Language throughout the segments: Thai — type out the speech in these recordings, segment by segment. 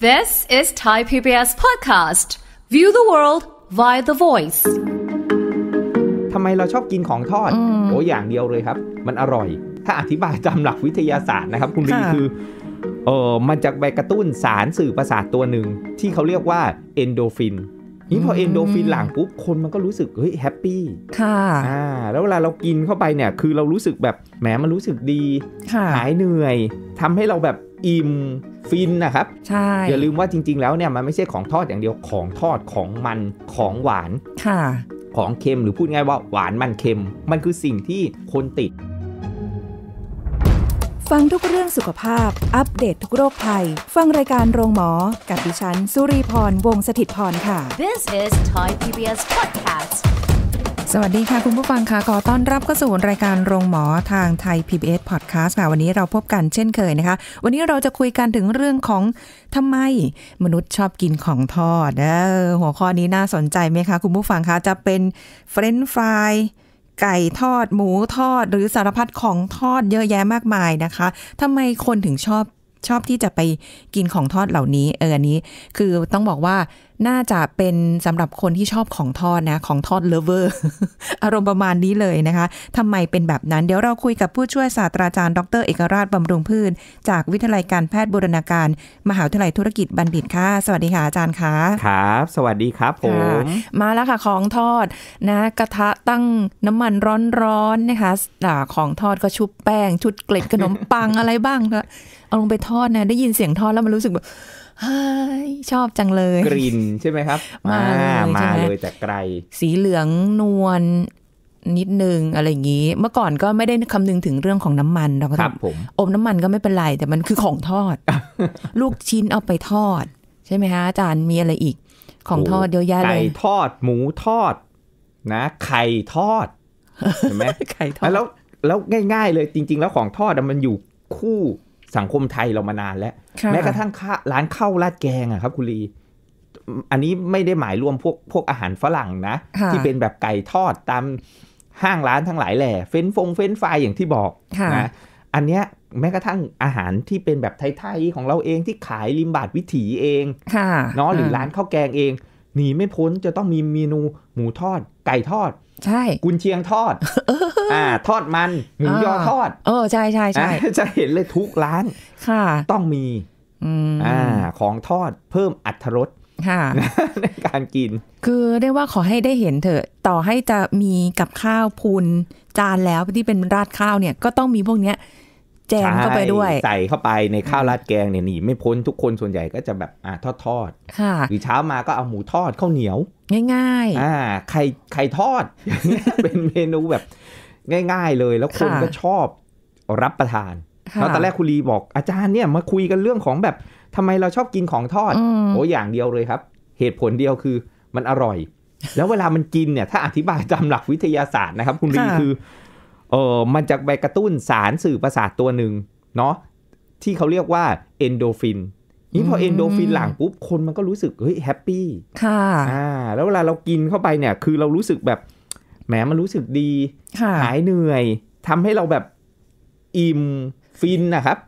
This is Thai PBS podcast. View the world via the voice. ทำไมเราชอบกินของทอดโอ้อย่างเดียวเลยครับ มันอร่อย ถ้าอธิบายตามหลักวิทยาศาสตร์นะครับคุณลีคือ เออมันจะไปกระตุ้นสารสื่อประสาทตัวหนึ่ง ที่เขาเรียกว่า เอนโดฟินนี่พอเอนโดฟินหลังปุ๊บ คนมันก็รู้สึกเฮ้ย แฮปปี้ค่ะ อ่า แล้วเวลาเรากินเข้าไปเนี่ย คือเรารู้สึกแบบแหมมันรู้สึกดีหายเหนื่อย ทำให้เราแบบอิ่มฟินนะครับ ใช่ อย่าลืมว่าจริง ๆ แล้วเนี่ยมันไม่ใช่ของทอดอย่างเดียว ของทอดของมันของหวาน ค่ะ ของเค็ม หรือพูดง่ายว่าหวานมันเค็ม มันคือสิ่งที่คนติด ฟังทุกเรื่องสุขภาพ อัปเดตททุกโรคภัย ฟังรายการโรงหมอ กับดิฉันสุรีพรวงศิตพร ค่ะ This is Thai PBS Podcast สวัสดีค่ะคุณผู้ฟังค่ะขอต้อนรับเข้าสู่รายการโรงหมอทางไทย PBS Podcast ค่ะวันนี้เราพบกันเช่นเคยนะคะ วันนี้เราจะคุยกันถึงเรื่องของ ทำไมมนุษย์ชอบกินของทอดออหัวข้อนี้น่าสนใจไหมคะ คุณผู้ฟังคะจะเป็นเฟรนช์ฟรายไก่ทอด หมูทอด หรือสารพัดของทอดเยอะแยะมากมายนะคะ ทำไมคนถึงชอบชอบที่จะไปกินของทอดเหล่านี้ เอออันนี้คือต้องบอกว่าน่าจะเป็นสำหรับคนที่ชอบของทอดนะ ของทอดเลเวอร์ อารมณ์ประมาณนี้เลยนะคะ ทำไมเป็นแบบนั้น เดี๋ยวเราคุยกับผู้ช่วยศาสตราจารย์ ดร เอกราชบำรุงพืชจากวิทยาลัยการแพทย์บูรณาการ มหาวิทยาลัยธุรกิจบัณฑิตค่ะ สวัสดีค่ะอาจารย์ค่ะครับ สวัสดีครับผมมาแล้วค่ะของทอด นะ กระทะตั้งน้ำมันร้อนๆนนะคะของทอดก็ชุบแป้งชุดเกล็ดขนมปังอะไรบ้างกะเอาลงไปทอดนะได้ยินเสียงทอดแล้วมันรู้สึกแบบชอบจังเลยกลิ่นใช่ไหมครับมามาเลยแต่ไกล สีเหลืองนวลนิดนึงอะไรอย่างนี้ เมื่อก่อนก็ไม่ได้คำนึงถึงเรื่องของน้ำมันเราก็ครับผมอบน้ำมันก็ไม่เป็นไร แต่มันคือของทอด ลูกชิ้นเอาไปทอดใช่ไหมฮะอาจารย์มีอะไรอีก ของทอดเยอะแยะเลยไก่ทอดหมูทอด นะไข่ทอดเห็นไหมไข่ทอดแล้วแล้วง่ายๆเลย จริงๆแล้วของทอดมันอยู่คู่สังคมไทยเรามานานแล้ว แม้กระทั่งร้านข้าวราดแกงอะครับคุณลี อันนี้ไม่ได้หมายรวมพวกพวกอาหารฝรั่งนะ ที่เป็นแบบไก่ทอดตามห้างร้านทั้งหลายแหล่เฟ้นฟงเฟ้นไฟอย่างที่บอกนะอันเนี้ยแม้กระทั่งอาหารที่เป็นแบบไทยๆของเราเองที่ขายริมบาดวิถีเองเนาะหรือร้านข้าวแกงเองหนีไม่พ้นจะต้องมีเมนูหมูทอด ไก่ทอดใช่กุนเชียงทอดอ่า ทอดมันหมูยอทอด เออใช่ใช่ใช่จะเห็นเลยทุกร้านค่ะ ต้องมีอ่าของทอดเพิ่มอัตรถรสค่ะในการกิน คือเรียกว่าขอให้ได้เห็นเถอะ ต่อให้จะมีกับข้าวพูนจานแล้วที่เป็นราดข้าวเนี่ย ก็ต้องมีพวกเนี้ยแจมเข้าไปด้วย ใส่เข้าไปในข้าวราดแกงเนี่ยหนีไม่พ้นทุกคนส่วนใหญ่ก็จะแบบอ่าทอดทอดหรือเช้ามาก็เอาหมูทอดข้าวเหนียวง่าย ๆ อ่าไข่ไข่ทอด เป็นเมนูแบบง่าย ๆเลย แล้วคนก็ชอบรับประทานเราตอนแรกคุณลีบอกอาจารย์เนี่ยมาคุยกันเรื่องของแบบ ทำไมเราชอบกินของทอด โอ้อย่างเดียวเลยครับ เหตุผลเดียวคือมันอร่อย แล้วเวลามันกินเนี่ยถ้า อธิบายตามหลักวิทยาศาสตร์นะครับ คุณลีคือ เออมันจะไปกระตุ้นสารสื่อประสาทตัวหนึ่งเนาะที่เขาเรียกว่าเอนโดฟินนี่พอเอนโดฟินหลั่งปุ๊บ คนมันก็รู้สึกเฮ้ยแฮปปี้ ค่ะอ่าแล้วเวลาเรากินเข้าไปเนี่ย คือเรารู้สึกแบบแหมมันรู้สึกดี หายเหนื่อย ทำให้เราแบบอิ่มฟินนะครับ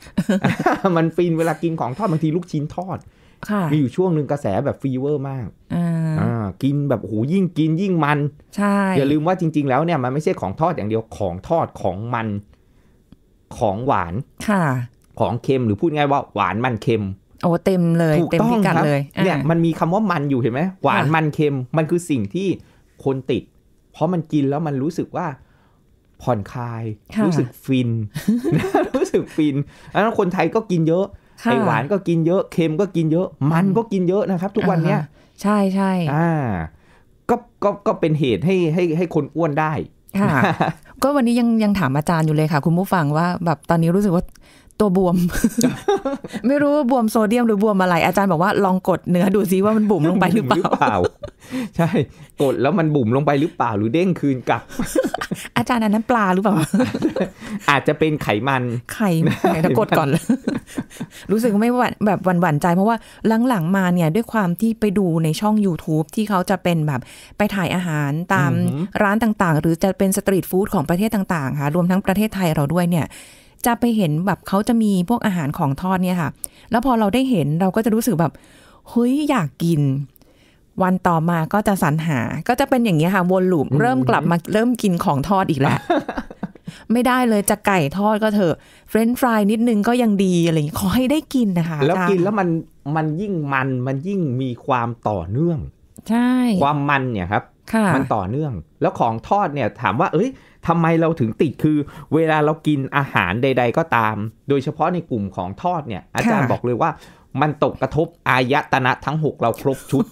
มันฟินเวลากินของทอดบางทีลูกชิ้นทอด มีอยู่ช่วงหนึ่งกระแสแบบฟีเวอร์มากอ่ากินแบบโห ยิ่งกินยิ่งมัน ใช่ อย่าลืมว่าจริง ๆแล้วเนี่ยมันไม่ใช่ของทอดอย่างเดียวของทอดของมันของหวาน ค่ะ ของเค็มหรือพูดง่ายว่า หวานมันเค็มโอ้เต็มเลยเต็มพิกัดเลยเนี่ยมันมีคำว่ามันอยู่เห็นไหม หวานมันเค็มมันคือสิ่งที่คนติด เพราะมันกินแล้วมันรู้สึกว่า ผ่อนคลายรู้สึกฟิน รู้สึกฟินอันนั้นคนไทยก็กินเยอะไอหวานก็กินเยอะ เค็มก็กินเยอะ มันก็กินเยอะนะครับทุกวันเนี้ยใช่ใช่อ่าก็ก็ก็เป็นเหตุให้ให้ให้คนอ้วนได้ค่ะก็วันนี้ยังยังถามอาจารย์อยู่เลยค่ะ คุณผู้ฟังว่าแบบตอนนี้รู้สึกว่าตัวบวมไม่รู้ว่าบวมโซเดียมหรือบวมอะไร อาจารย์บอกว่า ลองกดเนื้อ ดูซิว่ามันบุ๋มลงไปหรือเปล่าใช่กดแล้วมันบุ๋มลงไปหรือเปล่าหรือเด้งคืนกลับ อาจารย์อันนั้นปลาหรือเปล่า อาจจะเป็นไขมัน ไข่นถ้ากดก่อนรู้สึกไม่หวั่นแบบหวั่นใจเพราะว่าหลังๆมาเนี่ยด้วยความที่ไปดูในช่อง YouTube ที่เขาจะเป็นแบบไปถ่ายอาหารตามร้านต่าง ๆ หรือจะเป็นสตรีทฟู้ดของประเทศต่างๆค่ะรวมทั้งประเทศไทยเราด้วยเนี่ยจะไปเห็นแบบเขาจะมีพวกอาหารของทอดเนี่ยค่ะ แล้วพอเราได้เห็นเราก็จะรู้สึกแบบเฮ้ยอยากกิน วันต่อมาก็จะสรรหา ก็จะเป็นอย่างนี้ค่ะ วนลูปเริ่มกลับมาเริ่มกินของทอดอีกแล้ว ไม่ได้เลยจะไก่ทอดก็เถอะเฟรนช์ฟรายนิดนึงก็ยังดีอะไรอย่างนี้ขอให้ได้กินนะคะ แล้วกินแล้วมันมันยิ่งมันมันยิ่งมีความต่อเนื่อง ใช่ ความมันเนี่ยครับมันต่อเนื่อง แล้วของทอดเนี่ยถามว่าเอ้ยทำไมเราถึงติดคือ เวลาเรากินอาหารใด ๆ ก็ตาม โดยเฉพาะในกลุ่มของทอดเนี่ย อาจารย์บอกเลยว่า มันตกกระทบอายตนะทั้ง6เราครบชุด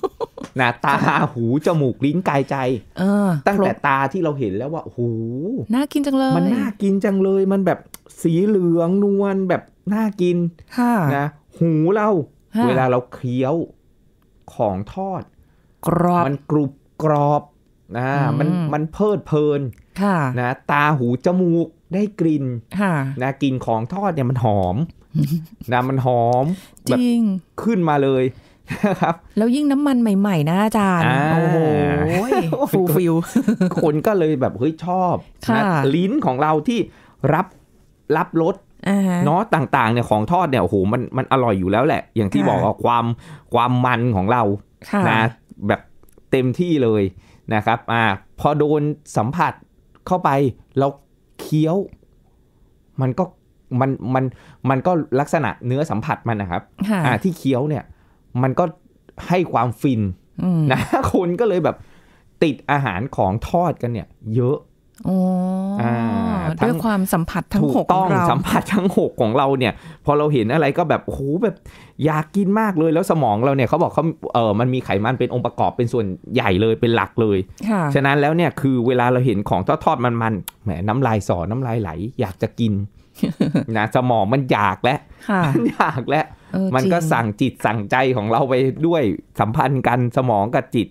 นะตาหูจมูกลิ้นกายใจ เออ ตั้งแต่ตาที่เราเห็นแล้วว่าหูน่ากินจังเลย มันน่ากินจังเลย มันแบบสีเหลืองนวลแบบน่ากินนะหูเรา เวลาเราเคี้ยวของทอด กรอบมันกรุบกรอบนะมันมันเพลิดเพลินนะตาหู จมูกได้กลิ่นนะกลิ่นของทอดเนี่ยมันหอมนะมันหอม จริง ขึ้นมาเลยครับแล้วยิ่งน้ำมันใหม่ ๆ นะอาจารย์ โอ้โหฟูฟิลคนก็เลยแบบเฮ้ยชอบนะลิ้นของเราที่รับรับรสเนาะต่างๆเนี่ยของทอดเนี่ยโอ้โหมันมันอร่อยอยู่แล้วแหละ อย่างที่บอกว่าความความมันของเรานะแบบเต็มที่เลยนะครับ อ่า พอโดนสัมผัสเข้าไปเราเคี้ยว มันก็ มัน มัน มันก็ลักษณะเนื้อสัมผัสมันนะครับ อ่า ที่เคี้ยวเนี่ย มันก็ให้ความฟิน นะคนก็เลยแบบติดอาหารของทอดกันเนี่ย เยอะด้วยความสัมผัสทั้งหกของเราสัมผัสทั้งหกของเราเนี่ยพอเราเห็นอะไรก็แบบโอ้โหแบบ อยากกินมากเลยแล้วสมองเราเนี่ยเขาบอกเขาเออมันมีไขมันเป็นองค์ประกอบเป็นส่วนใหญ่เลยเป็นหลักเลย ฉะนั้นแล้วเนี่ยคือเวลาเราเห็นของทอดๆมันๆแหมน้ำลายสอน้ำลายไหล อยากจะกินนะสมองมันอยากแล้วอยากแล้วมันก็สั่งจิตสั่งใจของเราไปด้วยสัมพันธ์กันสมองกับจิต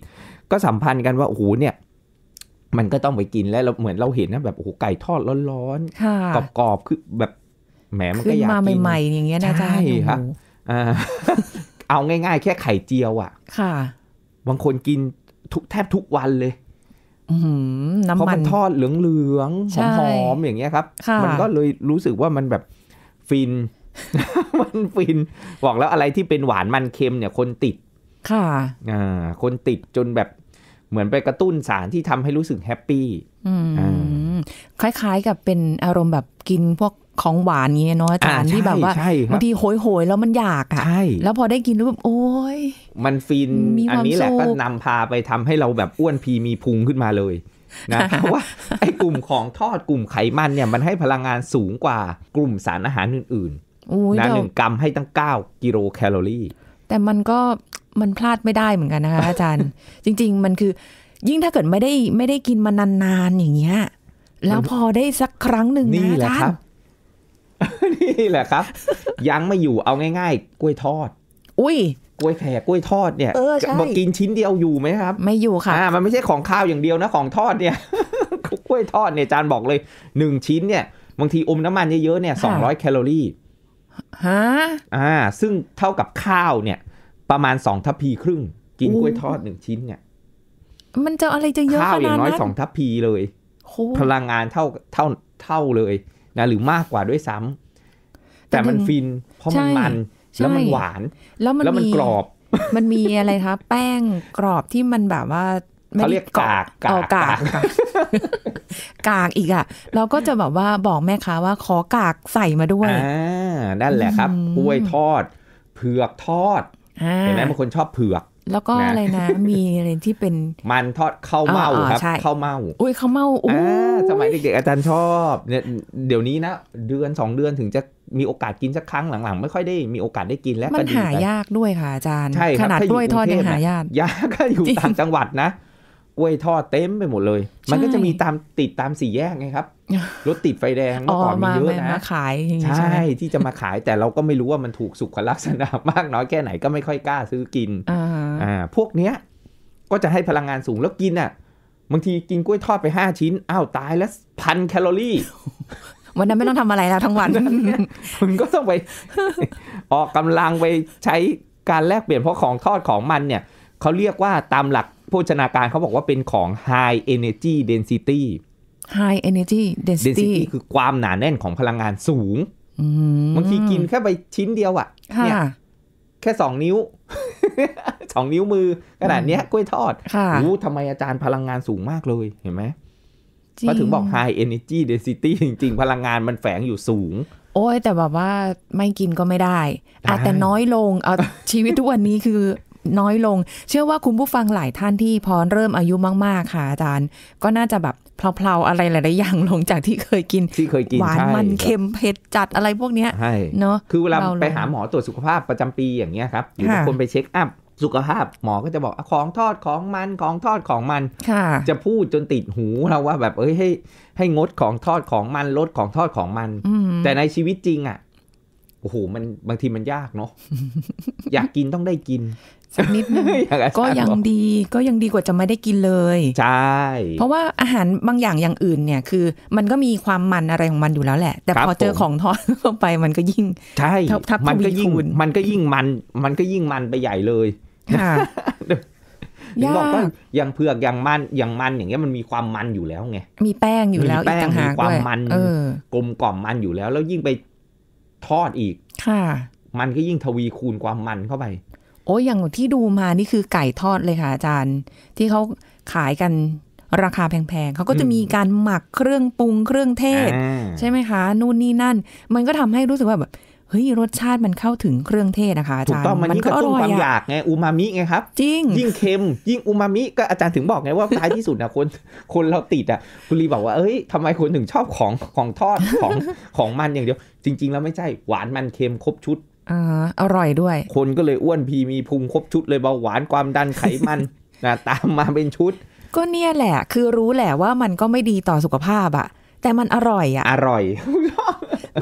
ก็สัมพันธ์กันว่าโอ้โหเนี่ยมันก็ต้องไปกินแล้วเหมือนเราเห็นนะแบบโอ้โหไก่ทอดร้อนๆกรอบๆคือแบบแหมมันก็อยากกินมาใหม่ๆอย่างเงี้ยนะจ๊ะใช่ครับเอาง่าย ๆ แค่ไข่เจียว อ่ะ ค่ะ บางคนกินทุกแทบทุกวันเลยน้ำมันมันทอดเหลืองๆหอมๆอย่างเงี้ยครับ มันก็เลยรู้สึกว่ามันแบบฟิน มันฟินบอกแล้วอะไรที่เป็นหวานมันเค็มเนี่ย คนติดค่ะ อ่า คนติดจนแบบเหมือนไปกระตุ้นสารที่ทำให้รู้สึกแฮปปี้คล้ายๆ กับเป็นอารมณ์แบบกินพวกของหวานเงี้ยเนาะอาจารย์ที่แบบว่าบางทีโหยๆ แล้วมันอยากอ่ะแล้วพอได้กินแล้วแบบโอ้ยมันฟินอันนี้แหละก็นำพาไปทำให้เราแบบอ้วนพีมีพุงขึ้นมาเลย นะ เพราะว่า ไอ้กลุ่มของทอดกลุ่มไขมันเนี่ยมันให้พลังงานสูงกว่ากลุ่มสารอาหารอื่นๆนะหนึ่งกรัมให้ตั้ง9กิโลแคลอรี่ แต่มันก็มันพลาดไม่ได้เหมือนกันนะคะอาจารย์ จริงๆมันคือ ยิ่งถ้าเกิดไม่ได้ไม่ได้กินมานานๆอย่างเงี้ยแล้วพอได้สักครั้งหนึ่งนะอาจารย์นี่แหละครับ ยังไม่อยู่เอาง่าย ๆกล้วยทอด อุ้ยกล้วยแขกกล้วยทอดเนี่ยบอกกินชิ้นเดียวอยู่ไหมครับ ไม่อยู่ค่ะอ่ามันไม่ใช่ของข้าวอย่างเดียวนะของทอดเนี่ยกล้วยทอดเนี่ยอาจารย์บอกเลยหนึ่งชิ้นเนี่ยบางทีอมน้ำมันเยอะๆเนี่ยสองร้อยแคลอรี่ฮะอ่าซึ่งเท่ากับข้าวเนี่ยประมาณสองทัพพีครึ่ง กินกล้วยทอดหนึ่งชิ้นเนี่ยมันจะอะไรจะเยอะขนาดนั้นข้าวอย่างน้อยสองทัพพีเลยพลังงานเท่าเท่าเท่าเลยนะหรือมากกว่าด้วยซ้ำ แต่มันฟินเพราะมันมัน แล้วมันหวานแล้วมันกรอบ มันมีอะไรคะแป้งกรอบที่มันแบบว่าเขาเรียกกากกากกากกากอีกอ่ะเราก็จะแบบว่าบอกแม่ค้าว่า ขอกากใส่มาด้วยอ่านั่นแหละครับกล้วยทอดเผือกทอดเห็นไหมบางคนชอบเผือกแล้วก็อะไรนะมีอะไรที่เป็นมันทอดข้าวเม่าครับข้าวเม่าอุ้ยข้าวเม่าอุ้ยสมัยเด็กๆอาจารย์ชอบเนี่ยเดี๋ยวนี้นะ เดือนสองเดือนถึงจะมีโอกาสกินสักครั้งหลังๆ ไม่ค่อยได้มีโอกาสได้กินแล้วมันหายากด้วยค่ะอาจารย์ขนาดกล้วยทอดยังหายากยากก็อยู่ต่างจังหวัดนะกล้วยทอดเต็มไปหมดเลย มันก็จะมีตามติดตามสี่แยกไงครับ รถติดไฟแดงเมื่อก่อนมีเยอะนะาขายใช่ที่จะมาขายแต่เราก็ไม่รู้ว่ามันถูกสุขลักษณะมากน้อย แค่ไหนก็ไม่ค่อยกล้าซื้อกิน อ่า พวกเนี้ย ก็จะให้พลังงานสูงแล้วกินอ่ะ บางทีกินกล้วยทอดไปห้าชิ้น อ้าวตายแล้วพันแคลอรี่ วันนั้นไม่ต้องทำอะไรแล้วทั้งวันคุณก็ต้องไปออกกำลังไปใช้การแลกเปลี่ยนเพราะของทอดของมันเนี่ยเขาเรียกว่าตามหลักโภชนาการเขาบอกว่าเป็นของ high energy density high energy density, density คือความหนาแน่นของพลังงานสูงบางทีกินแค่ไปชิ้นเดียวอะ่ะเนี่ยแค่สองนิ้วสองนิ้วมือขนาดเนี้ยกล้วยทอดรู้ทำไมอาจารย์พลังงานสูงมากเลยเห็นไหมก็ถึงบอก high energy density จริงๆ พลังงานมันแฝงอยู่สูง โอ้ยแต่แบบว่าไม่กินก็ไม่ได้อาจแต่น้อยลงเอาชีวิตทุกวันนี้คือน้อยลง เชื่อว่าคุณผู้ฟังหลายท่านที่พอเริ่มอายุมากๆค่ะอาจารย์ก็น่าจะแบบเพลาๆอะไรหลายๆอย่างลงจากที่เคยกินที่เคยกินหวานมันเค็มเผ็ดจัดอะไรพวกเนี้ยเนาะคือเวลาไปหาหมอตรวจสุขภาพประจำปีอย่างเงี้ยครับหรือบางคนไปเช็คอัพสุขภาพหมอก็จะบอกของทอดของมันของทอดของมันจะพูดจนติดหูเราว่าแบบเอ้ยให้ ให้งดของทอดของมันลดของทอดของมันแต่ในชีวิตจริงอ่ะโอ้โหมันบางทีมันยากเนาะอยากกินต้องได้กินสักนิดนึงก็ยังดีก็ยังดีกว่าจะไม่ได้กินเลยใช่เพราะว่าอาหารบางอย่างอย่างอื่นเนี่ยคือ มันก็มีความมันอะไรของมันอยู่แล้วแหละ แต่พอเจอของทอดเข้าไปมันก็ยิ่งใช่ทับมันก็ยิ่งมันก็ยิ่งมันมันก็ยิ่งมันไปใหญ่เลยค่ะยากอย่างเผือกอย่างมันอย่างมันอย่างเงี้ยมันมีความมันอยู่แล้วไงมีแป้งอยู่แล้วมีแป้งมีความมันกลมกล่อมมันอยู่แล้ว แล้วยิ่งไปทอดอีก ค่ะ มันก็ยิ่งทวีคูณความมันเข้าไปโอ้ยอย่างที่ดูมานี่คือไก่ทอดเลยค่ะอาจารย์ ที่เขาขายกันราคาแพง ๆเขาก็จะมีการหมักเครื่องปรุงเครื่องเทศ ใช่ไหมคะ นู่นนี่นั่น มันก็ทำให้รู้สึกว่าแบบเฮ้ย รสชาติมันเข้าถึงเครื่องเทศนะคะอาจารย์มันก็ตร่องความอยากไงอูมามิไงครับ จริงยิ่งเค็ม ยิ่งอูมามิก็อาจารย์ถึงบอกไงว่าท้ายที่สุดนะคนคนเราติดอ่ะคุณลีบอกว่าเอ้ยทำไมคนถึงชอบของของทอดของของมันอย่างเดียว จริงๆแล้วไม่ใช่หวานมันเค็มครบชุดอร่อยด้วย คนก็เลยอ้วนพีมีพุงครบชุดเลยเบาหวานความดันไขมันนะตามมาเป็นชุดก็เนี่ยแหละคือรู้แหละว่ามันก็ไม่ดีต่อสุขภาพอะแต่มันอร่อยอะอร่อย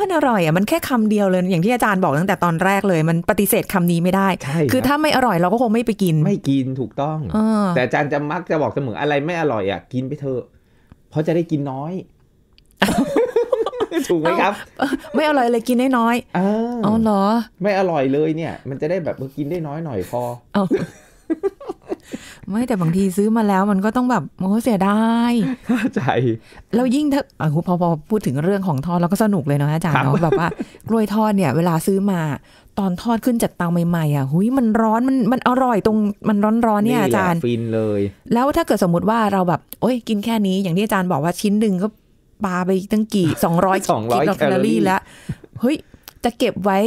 มันอร่อยอะมันแค่คำเดียวเลยอย่างที่อาจารย์บอกตั้งแต่ตอนแรกเลย มันปฏิเสธคำนี้ไม่ได้ คือถ้าไม่อร่อยเราก็คงไม่ไปกิน ไม่กินถูกต้องอแต่อาจารย์จะมักจะบอกเสมออะไรไม่อร่อยอะกินไปเถอะเพราะจะได้กินน้อยถูกไหมครับไม่อร่อยเลยกินได้น้อยอ๋อเหรอไม่อร่อยเลยเนี่ย มันจะได้แบบกินได้น้อยหน่อยพอไม่แต่บางทีซื้อมาแล้วมันก็ต้องแบบโอ้เสียดายเข้าใจแล้วยิ่งถ้าพอพอพูดถึงเรื่องของทอดเราก็สนุกเลยเนาะอาจารย์เนาะแบบว่ากล้วยทอดเนี่ย เวลาซื้อมา ตอนทอดขึ้นจากเตาใหม่ๆอ่ะหุยมันร้อนมันมันอร่อยตรงมันร้อนๆเนี่ยอาจารย์ฟินเลย แล้วถ้าเกิดสมมติว่าเราแบบ โอ้ยกินแค่นี้อย่างที่อาจารย์บอกว่าชิ้นหนึ่งก็ปาไปตั้งกี่สองร้อยกิโลแคลอรี่แล้ว เฮ้ย จะเก็บไว้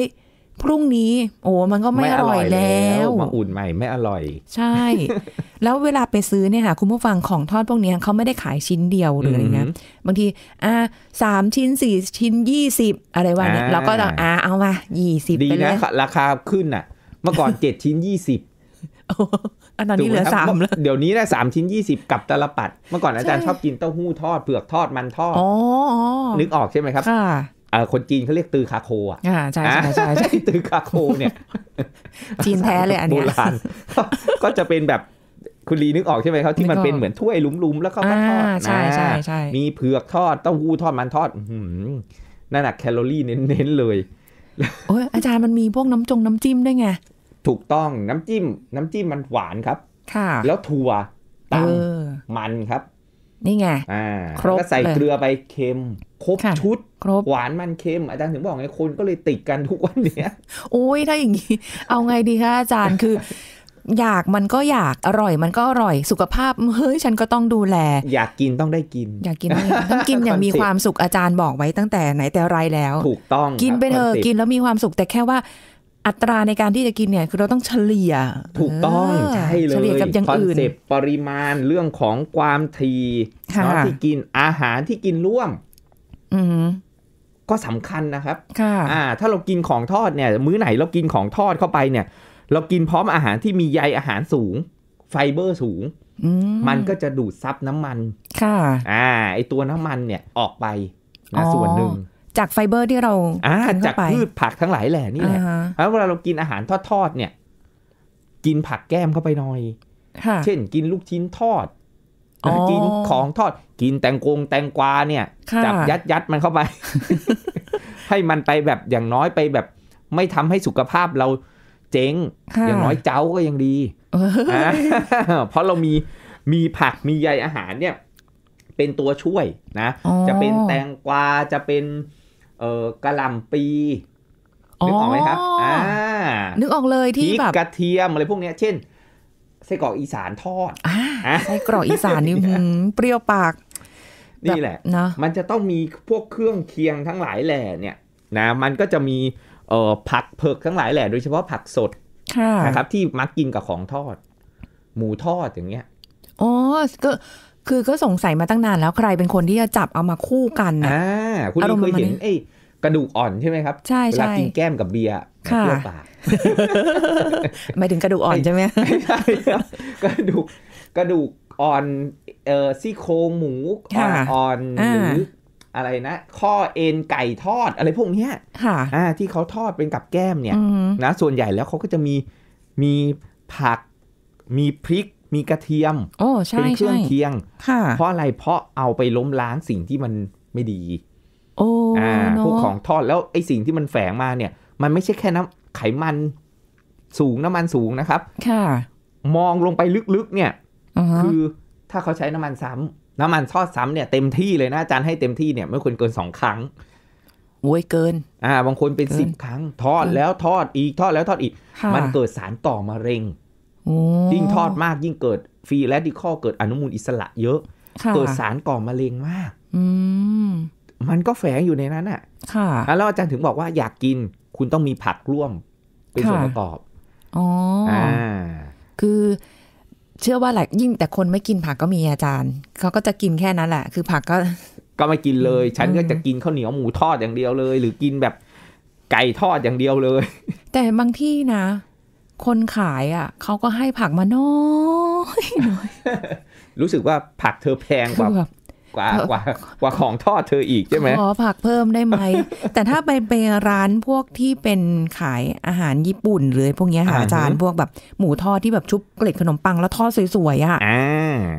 พรุ่งนี้ โอ้ มันก็ไม่อร่อยแล้วมาอุ่นใหม่ไม่อร่อย ใช่ แล้วเวลาไปซื้อเนี่ยค่ะคุณผู้ฟังของทอดพวกนี้เขาไม่ได้ขายชิ้นเดียวหรืออะไรเงี้ย บางที อ่าสามชิ้นสี่ชิ้นยี่สิบอะไรวะเนี่ยเราก็ต้องอ่าเอามายี่สิบดีนะราคาขึ้นอ่ะ เมื่อก่อนเจ็ดชิ้นยี่สิบอันนี่เหลือสามเดี๋ยวนี้นะสามชิ้นยี่สิบกับตลปัด เมื่อก่อนอาจารย์ชอบกินเต้าหู้ทอดเผือกทอดมันทอดนึกออกใช่ไหมครับคนจีนเขาเรียกตือคาโค อ่ะใช่ใช่ใช่ใช่ตือคาโคเนี่ยจีนแท้เลยอันนี้โบราณก็จะเป็นแบบคุณลีนึกออกใช่ไหมเขาที่มันเป็นเหมือนถ้วยลุมๆแล้วก็ทอดใช่ใช่ใช่มีเผือกทอด เต้าหู้ทอดมันทอดนั่นแหะแคลอรี่เน้นๆเลย โอ้ยอาจารย์มันมีพวกน้ำจงน้ำจิ้มด้วยไงถูกต้องน้ำจิ้มน้ำจิ้มมันหวานครับค่ะแล้วถั่วตำมันครับ นี่ไงอ่าครบก็ใส่เกลือไปเค็ม ครบชุดครบหวานมันเค็มอาจารย์ถึงบอกไงคนก็เลยติดกันทุกวันเนี้ยโอ้ยถ้าอย่างนี้เอาไงดีคะอาจารย์คือ อยากมันก็อยากอร่อย มันก็อร่อยสุขภาพ เฮ้ยฉันก็ต้องดูแล อยากกินต้องได้กิน อยากกินต้องกินอย่างมีความสุขอาจารย์บอกไว้ตั้งแต่ไหนแต่ไรแล้ว ถูกต้อง กินไปเถอะกินแล้วมีความสุขแต่แค่ว่าอัตราในการที่จะกินเนี่ยคือเราต้องเฉลี่ยถูกต้องใช่เลยเฉลี่ยกับอย่างอื่นปริมาณเรื่องของความทีเนาะที่กินอาหารที่กินร่วมอืก็สำคัญนะครับค่ะอ่าถ้าเรากินของทอดเนี่ย มื้อไหนเรากินของทอดเข้าไปเนี่ย เรากินพร้อมอาหารที่มีใยอาหารสูง ไฟเบอร์สูงมันก็จะดูดซับน้ำมันค่ะอ่าไอตัวน้ำมันเนี่ยออกไปนะส่วนหนึ่งจากไฟเบอร์ที่เราอ่าจากพืชผักทั้งหลายแหละนี่แหละแล้วเวลาเรากินอาหารทอดๆเนี่ย กินผักแก้มเข้าไปหน่อย เช่น กินลูกชิ้นทอด กินของทอด กินแตงกงแตงกวาเนี่ย จับยัดยัดมันเข้าไป ให้มันไปแบบอย่างน้อยไปแบบ ไม่ทำให้สุขภาพเราเจ๊ง อย่างน้อยเจ้าก็ยังดีเพราะเรามีมีผักมีใยอาหารเนี่ย เป็นตัวช่วยนะ จะเป็นแตงกวาจะเป็นเออกระลำปีนึกออกไหมครับอ่านึกออกเลยที่แบบกระเทียมอะไรพวกเนี้ยเช่นไส้กรอกอีสานทอดอ่าไส้กรอกอีสานนี่เปรี้ยวปากนี่แหละนะมันจะต้องมีพวกเครื่องเคียงทั้งหลายแหล่เนี่ยนะ มันก็จะมี เอ่อผักเผือกทั้งหลายแหล่โดยเฉพาะผักสดนะครับที่มักกินกับของทอด หมูทอดอย่างเงี้ย อ๋อก็คือก็สงสัยมาตั้งนานแล้ว ใครเป็นคนที่จะจับเอามาคู่กันอ่าคุณเคยเห็นไอ้กระดูกอ่อนใช่ไหมครับใช่เวลากินแก้มกับเบียร์เปรวปากหมายถึงกระดูกอ่อนใช่ไหมใช่กระดูกกระดูกอ่อนเอ่อซี่โครงหมู อ่อนหรืออะไรนะ ข้อเอ็นไก่ทอดอะไรพวกเนี้ยค่ะอ่าที่เขาทอดเป็นกับแก้มเนี่ยนะส่วนใหญ่แล้วเขาก็จะมีมีผักมีพริกมีกระเทียมเป็นเครื่องเคียงเพราะอะไรเพราะเอาไปล้มล้างสิ่งที่มันไม่ดี โอ้พวกของทอดแล้วไอ้สิ่งที่มันแฝงมาเนี่ย มันไม่ใช่แค่น้ำไขมันสูงน้ำมันสูงนะครับ ค่ะ มองลงไปลึกๆ เนี่ยคือถ้าเขาใช้น้ำมันซ้ำน้ำมันทอดซ้ำเนี่ยเต็มที่เลยนะอาจารย์ให้เต็มที่เนี่ยไม่ควรเกินสองครั้งโอ้ยเกิน อ่า บางคนเป็นสิบครั้ง ทอดแล้วทอดอีกทอดแล้วทอดอีก มันเกิดสารต่อมะเร็งยิ่งทอดมากยิ่งเกิดฟรีแรดิคอลเกิดอนุมูลอิสระเยอะ เกิดสารก่อมะเร็งมากมันก็แฝงอยู่ในนั้นอ่ะ แล้วอาจารย์ถึงบอกว่าอยากกินคุณต้องมีผักร่วม เป็นส่วนประกอบอ๋อคือเชื่อว่าหลายยิ่งแต่คนไม่กินผักก็มีอาจารย์ เขาก็จะกินแค่นั้นแหละ คือผักก็ ก็ไม่กินเลยฉันก็จะกินข้าวเหนียวหมูทอดอย่างเดียวเลย หรือกินแบบไก่ทอดอย่างเดียวเลย แต่บางที่นะคนขายอ่ะเขาก็ให้ผักมาน้อยนอยรู้สึกว่าผักเธอแพงกว่าว่ากว่ากว่าของทอดเธออีกใช่ไหมขอผักเพิ่มได้ไหม แต่ถ้าไปเปร้านพวกที่เป็นขายอาหารญี่ปุ่น หรือพวกนี้อาจารย์พวกแบบหมูทอดที่แบบชุบเกล็ดขนมปังแล้วทอดสวยๆอ่ะ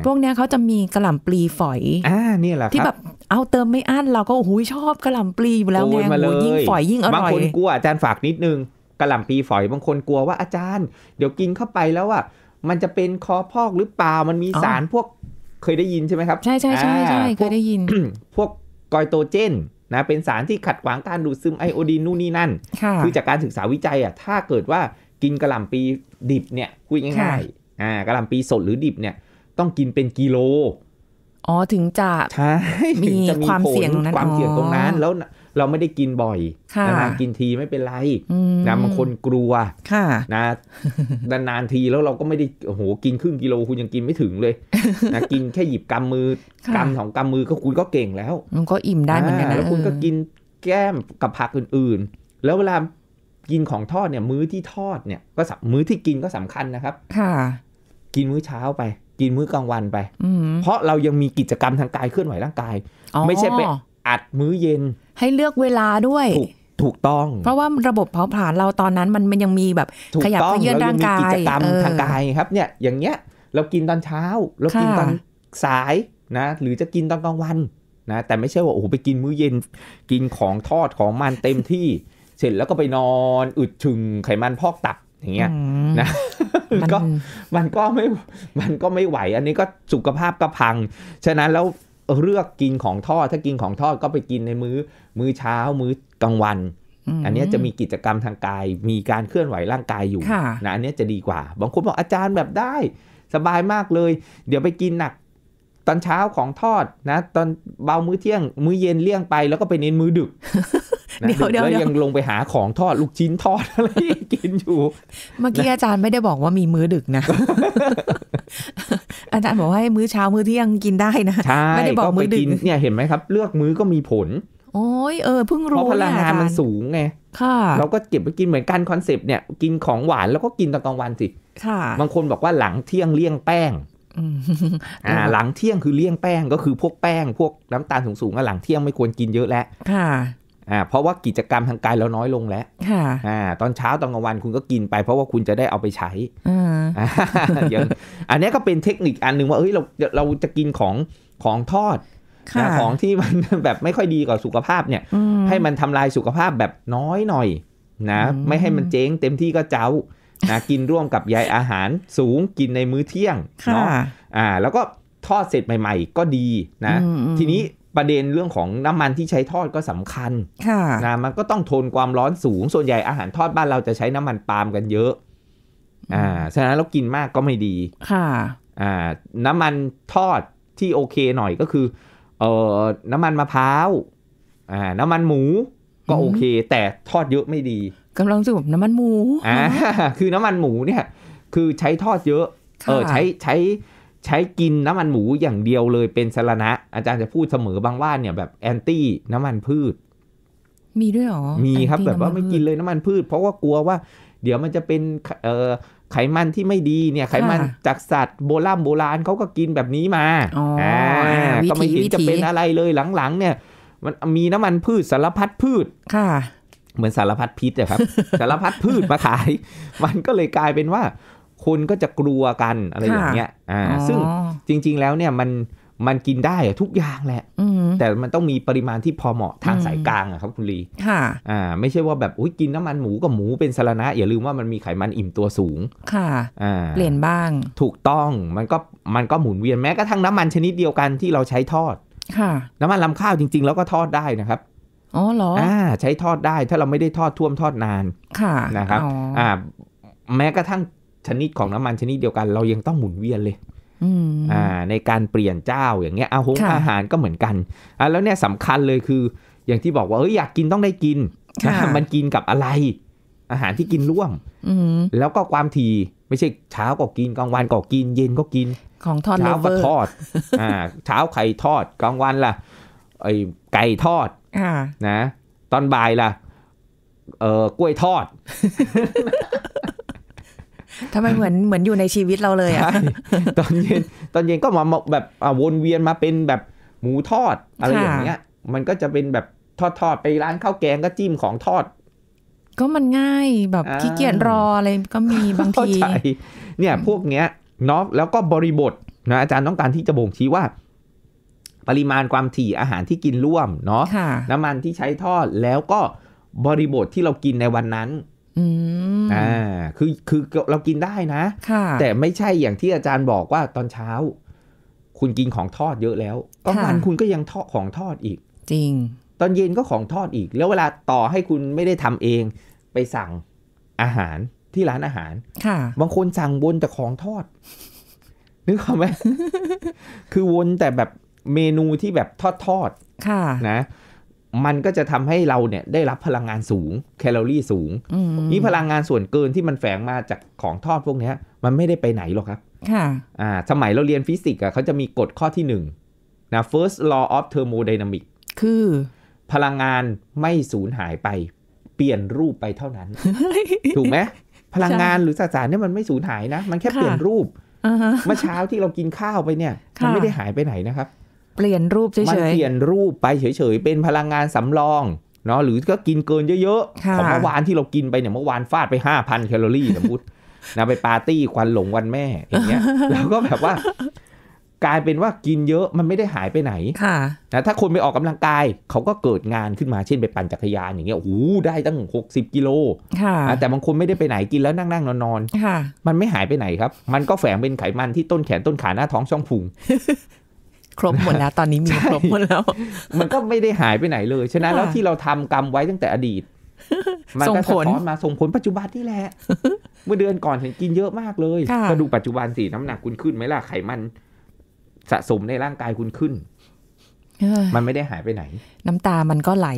พวกเนี้ยเขาจะมีกระหล่ำปลีฝอยอ่านี่แหละที่แบบเอาเติมไม่อั้นเราก็โอ้ยชอบกระหล่ำปลีแล้วไงโยยิ่งฝอยยิ่งอร่อยบางคนกลัวอาจารย์ฝากนิดนึงกระหล่ำปีฝอยบางคนกลัวว่าอาจารย์เดี๋ยวกินเข้าไปแล้วอ่ะมันจะเป็นคอพอกหรือเปล่า มันมีสารพวกเคยได้ยินใช่ไหมครับ ใช่ใช่ใช่ใช่เคยได้ยิน พวกกอยโตเจนนะเป็นสารที่ขัดขวางการดูดซึมไอโอดีนนู่นนี่นั่น คือจากการศึกษาวิจัยอ่ะถ้าเกิดว่ากินกระหล่ำปีดิบเนี่ยพูดง่ายๆอ่ากระหล่ำปีสดหรือดิบเนี่ย ต้องกินเป็นกิโล อ๋อถึงจะใช่มีความเสี่ยงความเสี่ยงตรงนั้นแล้วเราไม่ได้กินบ่อยนานกินทีไม่เป็นไรนะบางคนกลัวนะนานทีแล้วเราก็ไม่ได้โอ้โหกินครึ่งกิโลคุณยังกินไม่ถึงเลยนะกินแค่หยิบกำมือกำสองกำมือก็คุณก็เก่งแล้วมันก็อิ่มได้เหมือนกันนะแล้วคุณก็กินแก้มกับผักอื่นๆ แล้วเวลากินของทอดเนี่ยมื้อที่ทอดเนี่ย ก็มื้อที่กินก็สำคัญนะครับ ค่ะ กินมื้อเช้าไป กินมื้อกลางวันไปเพราะเรายังมีกิจกรรมทางกายเคลื่อนไหวร่างกายไม่ใช่ไปอัดมื้อเย็น ให้เลือกเวลาด้วย ถูกต้อง เพราะว่าระบบเผาผลาญเราตอนนั้น มันมัน ยังมีแบบขยับเขยื่อนร่างกายกิจกรรมทางกายครับ เนี่ย อย่างเงี้ยเรากินตอนเช้าเรากินตอนสายนะ หรือจะกินตอนกลางวันนะ แต่ไม่ใช่ว่าโอ้ไปกินมื้อเย็น กินของทอดของมันเต็มที่เสร็จแล้วก็ไปนอน อึดชึงไขมันพอกตับอย่างเงี้ยนะก็มันก็ไม่มันก็ไม่ไหวอันนี้ก็สุขภาพก็พังฉะนั้นแล้วเลือกกินของทอดถ้ากินของทอดก็ไปกินในมือ้อมื้อเช้ามื้อกลางวัน อันนี้จะมีกิจกรรมทางกาย มีการเคลื่อนไหวร่างกายอยู่นะอันนี้จะดีกว่าบางคนบอกอาจารย์แบบได้ สบายมากเลย เดี๋ยวไปกินหนัก ตอนเช้าของทอดนะ ตอนเบามื้อเที่ยง มื้อเย็นเลี่ยงไปแล้วก็ไปเน้นมื้อดึกนะเดี๋ยวแล้วยังลงไปหาของทอดลูกชิ้นทอดอะไรกินอยู่ เมื่อกี้อาจารย์ไม่ได้บอกว่ามีมื้อดึกนะอาจารย์บอกให้มื้อเช้ามื้อเที่ยงกินได้นะไม่ได้บอกมื้อดึกเนี่ยเห็นไหมครับ เลือกมื้อก็มีผล โอ้ยเออเพิ่งรู้เพราะพลังงานมันสูงไงค่ะ เราก็เก็บไปกินเหมือนกันคอนเซปต์เนี่ย กินของหวานแล้วก็กินตอนกลางวันสิค่ะ บางคนบอกว่าหลังเที่ยงเลี่ยงแป้งอ่า หลังเที่ยงคือเลี่ยงแป้ง ก็คือพวกแป้งพวกน้ำตาลสูงๆ่็หลังเที่ยงไม่ควรกินเยอะแล้วค่ะอ่าเพราะว่ากิจกรรมทางกายเราน้อยลงแล้วค่ะ อ่าตอนเช้าตอนกลางวันคุณก็กินไปเพราะว่าคุณจะได้เอาไปใช้อ่าอย่าง อันนี้ก็เป็นเทคนิคอันหนึ่งว่าเฮ้ยเรา เราจะกินของ ของทอด ของที่มันแบบไม่ค่อยดีกับสุขภาพเนี่ย ให้มันทำลายสุขภาพแบบน้อยหน่อย นะ ไม่ให้มันเจ๊งเต็มที่ก็เจ้านะกินร่วมกับใยอาหารสูงกินในมื้อเที่ยงเนาะ อ่า แล้วก็ทอดเสร็จใหม่ ๆ ก็ดีนะ ทีนี้ประเด็นเรื่องของน้ำมันที่ใช้ทอดก็สำคัญะนะมันก็ต้องทนความร้อนสูงส่วนใหญ่อาหารทอดบ้านเราจะใช้น้ำมันปาล์มกันเยอะอ่าฉะนั้นเรากินมากก็ไม่ดี ค่ะอ่าน้ำมันทอดที่โอเคหน่อยก็คือเอ่อน้ำมันมะพร้าวอ่าน้ำมันหมู ก็โอเค แต่ทอดเยอะไม่ดีกำลังสูบน้ำมันหมูอ่าคือน้ำมันหมูเนี่ยคือใช้ทอดเยอะ เออใช้ใช้ใใช้กินน้ำมันหมูอย่างเดียวเลยเป็นสารณะ อาจารย์จะพูดเสมอบางว่านเนี่ยแบบแอนตี้ น้ำมันพืช มีด้วยหรอมีครับแบบว่าไม่กินเลยน้ำมันพืช เพราะว่ากลัวว่า เดี๋ยวมันจะเป็นเอไขมันที่ไม่ดีเนี่ยไขมันจากสัตว์โบราณโบราณเขาก็กินแบบนี้มาอ่าก็ไม่เห็นจะเป็นอะไรเลยหลังๆ เนี่ย มันมีน้ำมันพืชสารพัดพืชค่ะ เหมือนสารพัดพิษอะครับ สารพัดพืชมาขาย มันก็เลยกลายเป็นว่าคนก็จะกลัวกันอะไรอย่างเงี้ย อ่า ซึ่งจริง ๆ แล้วเนี่ยมันมันกินได้ทุกอย่างแหละ แต่มันต้องมีปริมาณที่พอเหมาะทางสายกลางอะครับคุณลี ค่ะ อ่า ไม่ใช่ว่าแบบ อุ้ย กินน้ำมันหมูกับหมูเป็นสารณะอย่าลืมว่ามันมีไขมันอิ่มตัวสูง ค่ะ อ่า เปลี่ยนบ้าง ถูกต้อง มันก็มันก็หมุนเวียนแม้กระทั่งน้ำมันชนิดเดียวกันที่เราใช้ทอด ค่ะ น้ำมันลำข้าวจริงๆแล้วก็ทอดได้นะครับ อ๋อเหรอ อ่า ใช้ทอดได้ถ้าเราไม่ได้ทอดท่วมทอดนาน ค่ะ นะครับ อ่า แม้กระทั่งชนิดของน้ำมันชนิดเดียวกันเรายังต้องหมุนเวียนเลยอ่า ในการเปลี่ยนเจ้าอย่างเงี้ยอาหงอาหารก็เหมือนกันอ่าแล้วเนี่ยสำคัญเลยคืออย่างที่บอกว่าเอ้ยอยากกินต้องได้กินมันกินกับอะไร อาหารที่กินร่วมแล้วก็ความทีไม่ใช่เช้าก็กินกลางวันก็กินเย็นก็กินของทอดเช้าก็ทอดอ่าเช้าไข่ทอดกลางวันล่ะไอ้ไก่ทอดนะ ตอนบ่ายล่ะ เออกล้วยทอดทำไมเหมือนเหมือนอยู่ในชีวิตเราเลยอะตอนเย็นตอนเย็นก็มาแบบวนเวียนมาเป็นแบบหมูทอด อะไรอย่างเงี้ย มันก็จะเป็นแบบทอดทอดไปร้านข้าวแกงก็จิ้มของทอด ก็มันง่ายแบบขี้เกียจรออะไรก็มีบางที เนี่ย พวกเนี้ยเนาะแล้วก็บริบทนะอาจารย์ต้องการที่จะบ่งชี้ว่า ปริมาณความถี่อาหารที่กินร่วม เนาะน้ำมันที่ใช้ทอดแล้วก็บริบทที่เรากินในวันนั้นอ่า คือคือเรากินได้นะะแต่ไม่ใช่อย่างที่อาจารย์บอกว่าตอนเช้าคุณกินของทอดเยอะแล้วกลางวันคุณก็ยังทอดของทอดอีก จริง ตอนเย็นก็ของทอดอีก แล้วเวลาต่อให้คุณไม่ได้ทำเองไปสั่งอาหารที่ร้านอาหาร ค่ะ บางคนสั่งวนแต่ของทอดนึกออกไหมคือวนแต่แบบเมนูที่แบบทอดทอดค่ะ นะมันก็จะทำให้เราเนี่ยได้รับพลังงานสูง แคลอรี่สูงนี่พลังงานส่วนเกินที่มันแฝงมาจากของทอดพวกนี้มันไม่ได้ไปไหนหรอกครับ ค่ะ อ่า สมัยเราเรียนฟิสิกส์อ่ะเขาจะมีกฎข้อที่หนึ่งนะ first law of thermodynamics คือ พลังงานไม่สูญหายไป เปลี่ยนรูปไปเท่านั้น ถูกไหมพลังงานหรือสสารเนี่ยมันไม่สูญหายนะ มันแค่เปลี่ยนรูปเมื่อเช้าที่เรากินข้าวไปเนี่ย มันไม่ได้หายไปไหนนะครับเปลี่ยนรูปเฉยๆ มันเปลี่ยนรูปไปเฉย ๆ เป็นพลังงานสำรองเนาะหรือก็กินเกินเยอะ ๆ ของเมื่อวานที่เรากินไปเนี่ยเมื่อวานฟาดไปห้าพันแคลอรี่สมมตินะไปปาร์ตี้ควันหลงวันแม่อย่างเงี้ยแล้วก็แบบว่ากลายเป็นว่ากินเยอะมันไม่ได้หายไปไหนค่ะนะถ้าคนไปออกกำลังกายเขาก็เกิดงานขึ้นมาเช่นไปปั่นจักรยานอย่างเงี้ยโอ้โหได้ตั้ง60กิโลค่ะ แต่บางคนไม่ได้ไปไหนกินแล้วนั่งนั่งนอนนอนมันไม่หายไปไหนครับ มันก็แฝงเป็นไขมันที่ต้นแขนต้นขาหน้าท้องช่องพุงครบหมดแล้วตอนนี้มี ครบหมดแล้ว มันก็ไม่ได้หายไปไหนเลยฉะนั้นแล้วที่เราทำกรรมไว้ตั้งแต่อดีตมันก็สะท้อนมาส่งผลปัจจุบันนี่แหละเมื่อเดือนก่อนเห็นกินเยอะมาก เลยก็ดูปัจจุบันสิน้ำหนักคุณขึ้นไหมล่ะไขมันสะสมในร่างกายคุณขึ้นมันไม่ได้หายไปไหน น้ำตามันก็ไหล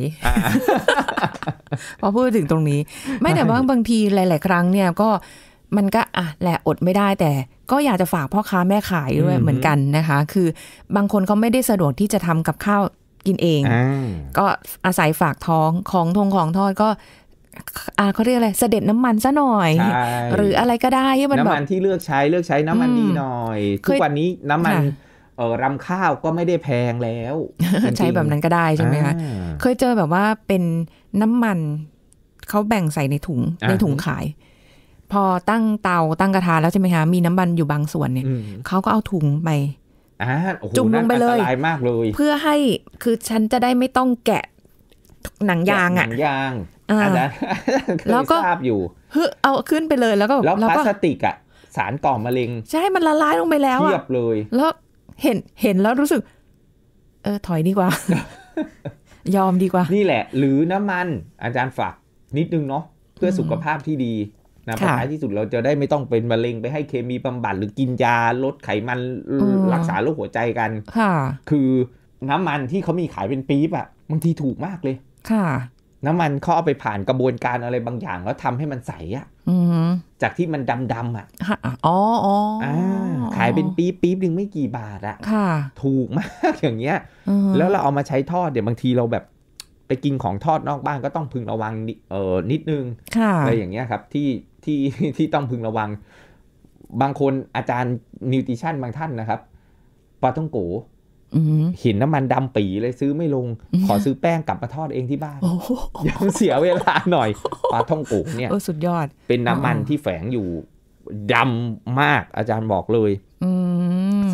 พอพูดถึงตรงนี้ ไม่แต่ว่าบางทีหลายๆครั้งเนี่ยก็มันก็อ่ะแหละอดไม่ได้แต่ ก็อยากจะฝากพ่อค้าแม่ขายด้วยเหมือนกันนะคะ คือบางคนเขาไม่ได้สะดวกที่จะทำกับข้าวกินเองอก็อาศัยฝากท้องของทงของทอดก็อ่าเขาเรียกอะไร เสด็จน้ำมันซะหน่อย หรืออะไรก็ได้ที่มันน้ำมันที่เลือกใช้เลือกใช้น้ำมันดีหน่อยทุกวันนี้น้ำมันเออรำข้าวก็ไม่ได้แพงแล้ว ใช้แบบนั้นก็ได้ใช่ไหมคะเคยเจอแบบว่าเป็นน้ำมันเขาแบ่งใส่ในถุงในถุงขายพอตั้งเตาตั้งกระทะแล้วใช่ไหมคะ มีน้ำมันอยู่บางส่วนเนี่ย เขาก็เอาถุงไปจุ่มลงไปเลยาเลย เพื่อให้คือฉันจะได้ไม่ต้องแกะ หนังยางอ่ะหนังยางอันนั้นแล้วก็ทราบอยู่เอาขึ้นไปเลยแล้วก็แล้วพลาสติกอ่ะ สารก่อมะเร็ง ใช่มันละลายลงไปแล้วเทียบเลย แล้วเห็นเห็นแล้วรู้สึก เออถอยดีกว่า ยอมดีกว่านี่แหละหรือน้ำมันอาจารย์ฝากนิดนึงเนาะเพื่อสุขภาพที่ดีนะท้ายที่สุดเราจะได้ไม่ต้องเป็นมะเร็งไปให้เคมีบำบัดหรือกินยา ลดไขมันรักษาโรคหัวใจกัน ค่ะ คือน้ำมันที่เขามีขายเป็นปี๊บอะบางทีถูกมากเลย ค่ะ น้ำมันเขาเอาไปผ่านกระบวนการอะไรบางอย่าง แล้วทำให้มันใสอะจากที่มันดำดำอ่ะ อ๋ออ๋อขายเป็นปี๊บปี๊บหนึ่งไม่กี่บาทอะค่ะ ถูกมากอย่างเงี้ยแล้วเราเอามาใช้ทอดเดี๋ยวบางทีเราแบบไปกินของทอดนอกบ้านก็ต้องพึงระวัง เออนิดนึงอะไรอย่างเงี้ยครับที่ที่ที่ต้องพึงระวัง บางคนอาจารย์นิวทริชั่นบางท่านนะครับ ปลาท่องโกเห็นน้ำมันดำปี เลยซื้อไม่ลงขอซื้อแป้งกลับมาทอดเองที่บ้านยังเสียเวลาหน่อย ปลาท่องโกเนี่ยสุดยอด เป็นน้ำมันที่แฝงอยู่ดำมากอาจารย์บอกเลย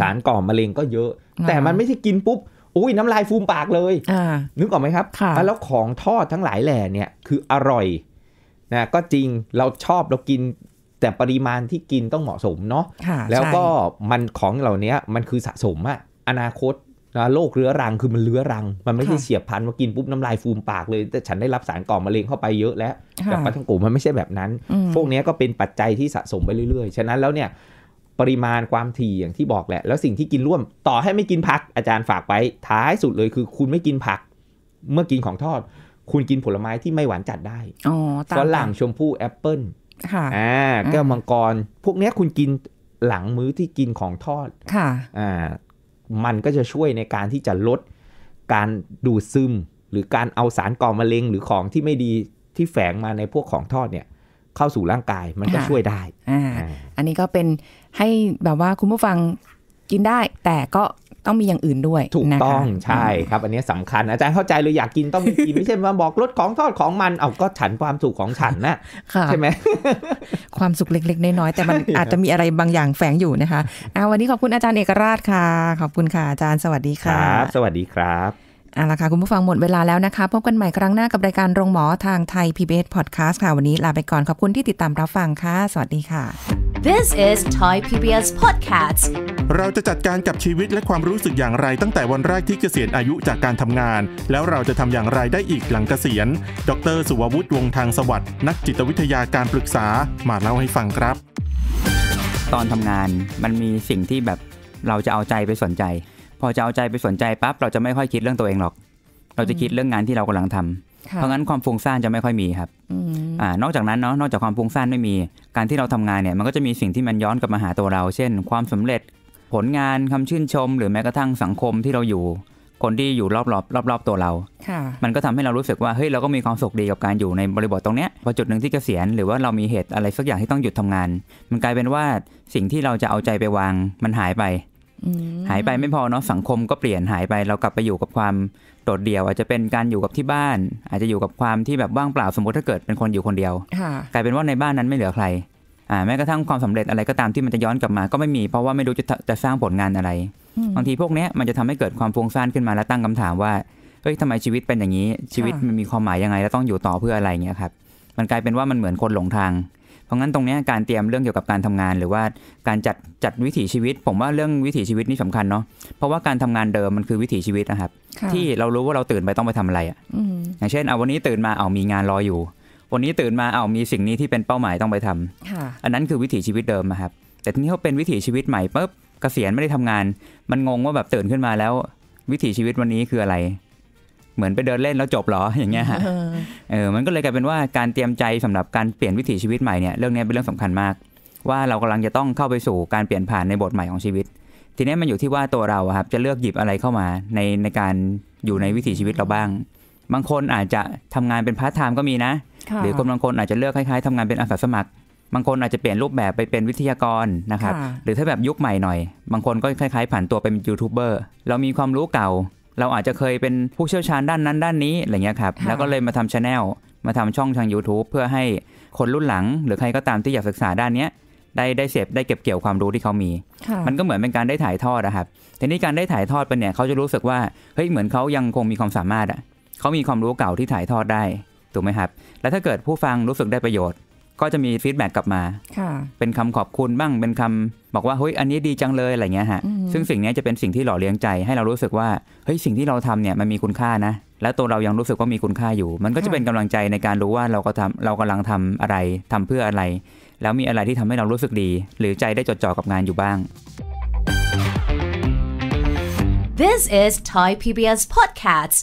สารก่อมะเร็งก็เยอะ แต่มันไม่ใช่กินปุ๊บอุ้ยน้ำลายฟูมปากเลยนึกออกไหมครับ แล้วของทอดทั้งหลายแหล่เนี่ยคืออร่อยนะก็จริงเราชอบเรากิน แต่ปริมาณที่กินต้องเหมาะสมเนาะะแล้วก็มันของเหล่านี้มันคือสะสมอะอนาคตนะโรคเรื้อรังคือมันเรื้อรังมันไม่ใช่เฉียบพันมากินปุ๊บน้ำลายฟูมปากเลย แต่ฉันได้รับสารก่อมะเร็งเข้าไปเยอะแล้วแต่ปลาท่องโกมันไม่ใช่แบบนั้นพวกนี้ก็เป็นปัจจัยที่สะสมไปเรื่อยๆฉะนั้นแล้วเนี่ยปริมาณความถี่อย่างที่บอกแหละ แล้วสิ่งที่กินร่วม ต่อให้ไม่กินผักอาจารย์ฝากไว้ท้ายสุดเลยคือคุณไม่กินผัก เมื่อกินของทอด คุณกินผลไม้ที่ไม่หวานจัดได้ฝรั่งชมพู่แอปเปิ้ลค่ะอ่าแก้วมังกรพวกนี้คุณกินหลังมื้อที่กินของทอดค่ะอ่ามันก็จะช่วยในการที่จะลดการดูดซึม หรือการเอาสารก่อมะเร็งหรือของที่ไม่ดีที่แฝงมาในพวกของทอดเนี่ย เข้าสู่ร่างกายมันก็ช่วยได้อ่าอันนี้ก็เป็นให้แบบว่าคุณผู้ฟังกินได้ แต่ก็ต้องมีอย่างอื่นด้วยถูกต้องใช่ครับอันนี้สำคัญอาจารย์เข้าใจเลยอยากกินต้องกินไม่ใช่มาบอกลดของทอดของมันเอาก็ฉันความสุขของฉันนะใช่ไหมความสุขเล็กๆ น้อยๆแต่มันอาจจะมีอะไรบางอย่างแฝงอยู่นะคะเอาวันนี้ขอบคุณอาจารย์เอกราชค่ะ ขอบคุณค่ะอาจารย์สวัสดีค่ะสวัสดีครับเอาละค่ะคุณผู้ฟังหมดเวลาแล้วนะคะพบกันใหม่ครั้งหน้ากับรายการโรงหมอทางไทย PBS Podcast ค่ะวันนี้ลาไปก่อนขอบคุณที่ติดตามรับฟังค่ะสวัสดีค่ะ This is Thai PBS Podcast เราจะจัดการกับชีวิตและความรู้สึกอย่างไร ตั้งแต่วันแรกที่เกษียณอายุจากการทำงาน แล้วเราจะทำอย่างไรได้อีกหลังเกษียณ ดรสุวัตวงทางสวัสด์นักจิตวิทยาการปรึกษา มาเล่าให้ฟังครับ ตอนทำงานมันมีสิ่งที่แบบเราจะเอาใจไปสนใจ พอจะเอาใจไปสนใจปั๊บเราจะไม่ค่อยคิดเรื่องตัวเองหรอก เราจะคิดเรื่องงานที่เรากำลังทำเพราะงั้นความฟุ้งซ่านจะไม่ค่อยมีครับอ่านอกจากนั้นเนาะ นอกจากความฟุ้งซ่านไม่มี การที่เราทำงานเนี่ยมันก็จะมีสิ่งที่มันย้อนกลับมาหาตัวเรา เช่น ความสำเร็จ ผลงานคำชื่นชม หรือแม้กระทั่งสังคมที่เราอยู่ คนที่อยู่รอบๆรอบ ๆตัวเรา มันก็ทำให้เรารู้สึกว่า เฮ้ย เราก็มีความสุขดีกับการอยู่ในบริบทตรงเนี้ย พอจุดหนึ่งที่เกษียณ หรือว่าเรามีเหตุอะไรสักอย่างที่ต้องหยุดทำงาน มันกลายเป็นว่าสิ่งที่เราจะเอาใจไปวางมันหายไปหายไปไม่พอเนาะสังคมก็เปลี่ยนหายไปเรากลับไปอยู่กับความโดดเดี่ยว อาจจะเป็นการอยู่กับที่บ้าน อาจจะอยู่กับความที่แบบว่างเปล่าสมมติถ้าเกิดเป็นคนอยู่คนเดียว กลายเป็นว่าในบ้านนั้นไม่เหลือใครอ่าแม้กระทั่งความสำเร็จอะไรก็ตามที่มันจะย้อนกลับมาก็ไม่มีเพราะว่าไม่รู้จะจะสร้างผลงานอะไรบางทีพวกนี้มันจะทำให้เกิดความฟุ้งซ่านขึ้นมาและตั้งคำถามว่าเฮ้ยทำไมชีวิตเป็นอย่างนี้ชีวิตมันมีความหมายยังไงแล้วต้องอยู่ต่อเพื่ออะไรเงี้ยครับมันกลายเป็นว่ามันเหมือนคนหลงทางเพราะงั้นตรงนี้การเตรียมเรื่องเกี่ยวกับการทำงาน หรือว่าการจัดจัดวิถีชีวิต ผมว่าเรื่องวิถีชีวิตนี่สำคัญเนาะเพราะว่าการทำงานเดิมมันคือวิถีชีวิตนะครับ ที่เรารู้ว่าเราตื่นไปต้องไปทำอะไรอ่ะอย่างเช่นเอาวันนี้ตื่นมาเอามีงานรออยู่ วันนี้ตื่นมาเอามีสิ่งนี้ที่เป็นเป้าหมายต้องไปทำอันนั้นคือวิถีชีวิตเดิมนะครับ แต่ทีนี้เขาเป็นวิถีชีวิตใหม่ปุ๊บเกษียณไม่ได้ทำงาน มันงงว่าแบบตื่นขึ้นมาแล้ว วิถีชีวิตวันนี้คืออะไรเหมือนไปเดินเล่นแล้วจบหรออย่างเงี้ยฮะเออมันก็เลยกลายเป็นว่าการเตรียมใจสำหรับการเปลี่ยนวิถีชีวิตใหม่เนี่ยเรื่องนี้เป็นเรื่องสำคัญมาก ว่าเรากำลังจะต้องเข้าไปสู่การเปลี่ยนผ่านในบทใหม่ของชีวิต ทีนี้มันอยู่ที่ว่าตัวเราครับจะเลือกหยิบอะไรเข้ามา ในในการอยู่ในวิถีชีวิตเราบ้างบางคนอาจจะทำงานเป็นพาร์ทไทม์ก็มีนะหรือคนบางคนอาจจะเลือกคล้ายๆทำงานเป็นอาสาสมัคร บางคนอาจจะเปลี่ยนรูปแบบไปเป็นวิทยากรนะ ครับหรือถ้าแบบยุคใหม่หน่อย บางคนก็คล้าย ๆ ผ่านตัวเป็นยูทูบเบอร์เรามีความรู้เก่าเราอาจจะเคยเป็นผู้เชี่ยวชาญด้านนั้นด้านนี้อะไรเงี้ยครับ แล้วก็เลยมาทำชาแนล มาทำช่องทาง YouTube เพื่อให้คนรุ่นหลัง หรือใครก็ตามที่อยากศึกษาด้านเนี้ย ได้ได้เสพได้เก็บเกี่ยวความรู้ที่เขามี มันก็เหมือนเป็นการได้ถ่ายทอดนะครับ ทีนี้การได้ถ่ายทอดไปเนี่ยเขาจะรู้สึกว่า เฮ้ยเหมือนเขายังคงมีความสามารถอ่ะเขามีความรู้เก่าที่ถ่ายทอดได้ ถูกไหมครับ แล้วถ้าเกิดผู้ฟังรู้สึกได้ประโยชน์ก็จะมีฟีดแบ็กกลับมา เป็นคำขอบคุณบ้าง เป็นคำบอกว่าเฮ้ยอันนี้ดีจังเลยอะไรเงี้ยฮะ ซึ่งสิ่งนี้จะเป็นสิ่งที่หล่อเลี้ยงใจให้เรารู้สึกว่าเฮ้ยสิ่งที่เราทำเนี่ยมันมีคุณค่านะ และตัวเรายังรู้สึกว่ามีคุณค่าอยู่ มันก็จะเป็นกำลังใจในการรู้ว่าเราก็ทำเรากำลังทำอะไรทำเพื่ออะไร แล้วมีอะไรที่ทำให้เรารู้สึกดี หรือใจได้จดจ่อกับงานอยู่บ้าง This is Thai PBS Podcast